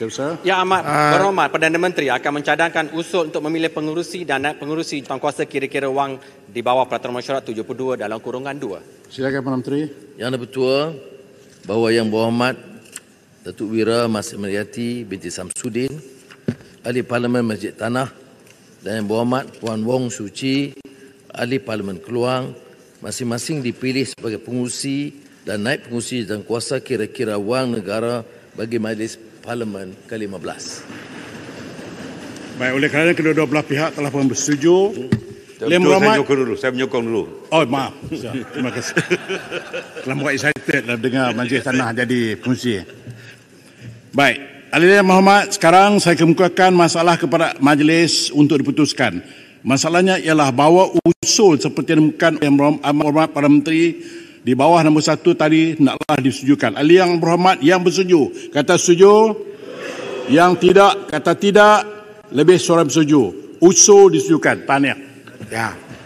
Cik Ya amat ah. uh, Perdana Menteri akan mencadangkan usul untuk memilih pengurusi dan naib pengurusi tuan kira-kira wang di bawah Peraturan Masyarakat 72 dalam kurungan 2. Silakan Perdana Menteri. Yang Dipertua, bahawa Yang Berhormat Datuk Wira Mas Meriati binti Samsudin, Ahli Parlimen Masjid Tanah dan Yang Berhormat Puan Wong Suci, Ahli Parlimen Keluang, masing-masing dipilih sebagai pengurusi dan naib pengurusi dan kuasa kira-kira wang negara bagi majlis parlimen ke-15. Baik, oleh kerana kedua-dua belah pihak telah pun bersetuju. Saya Lim Rahmat. Saya dulu, saya menyokong dulu. Oh, maaf. Terima kasih. telah buat excited lah dengar majlis tanah jadi fungsi. Baik. Alilah Muhammad, sekarang saya kemukakan masalah kepada majlis untuk diputuskan. Masalahnya ialah bahawa usul seperti yang dimukakan oleh Muhammad Perdana Menteri di bawah nombor satu tadi naklah disujukan. Ali yang berhormat yang bersetuju, kata suju, Yang tidak, kata tidak. Lebih seorang bersetuju. Usul disujukan. Tahniah. Ya.